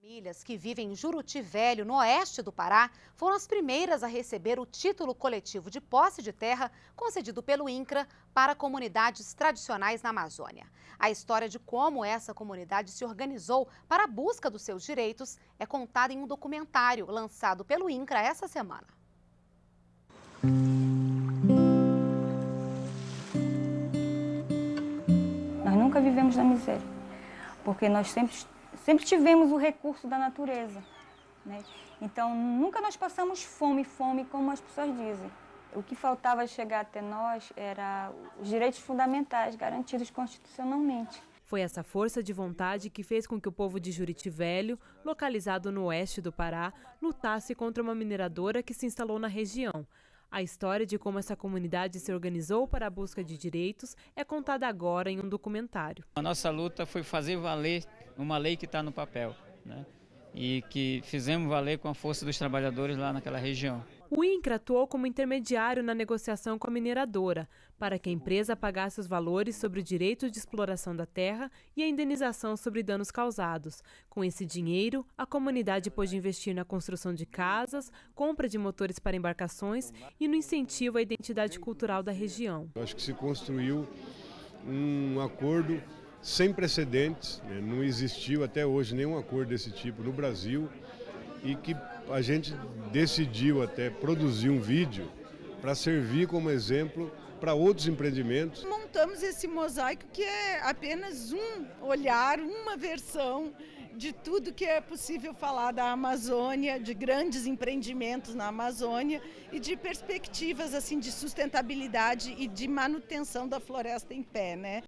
Famílias que vivem em Juruti Velho, no oeste do Pará, foram as primeiras a receber o título coletivo de posse de terra concedido pelo INCRA para comunidades tradicionais na Amazônia. A história de como essa comunidade se organizou para a busca dos seus direitos é contada em um documentário lançado pelo INCRA essa semana. Nós nunca vivemos na miséria, porque nós sempre sempre tivemos o recurso da natureza. Né? Então, nunca nós passamos fome, fome, como as pessoas dizem. O que faltava chegar até nós era os direitos fundamentais garantidos constitucionalmente. Foi essa força de vontade que fez com que o povo de Juriti Velho, localizado no oeste do Pará, lutasse contra uma mineradora que se instalou na região. A história de como essa comunidade se organizou para a busca de direitos é contada agora em um documentário. A nossa luta foi fazer valer uma lei que está no papel, né? e que fizemos valer com a força dos trabalhadores lá naquela região. O INCRA atuou como intermediário na negociação com a mineradora, para que a empresa pagasse os valores sobre o direito de exploração da terra e a indenização sobre danos causados. Com esse dinheiro, a comunidade pôde investir na construção de casas, compra de motores para embarcações e no incentivo à identidade cultural da região. acho que se construiu um acordo sem precedentes, né? não existiu até hoje nenhum acordo desse tipo no Brasil e que a gente decidiu até produzir um vídeo para servir como exemplo para outros empreendimentos. Montamos esse mosaico que é apenas um olhar, uma versão de tudo que é possível falar da Amazônia, de grandes empreendimentos na Amazônia e de perspectivas assim de sustentabilidade e de manutenção da floresta em pé, né?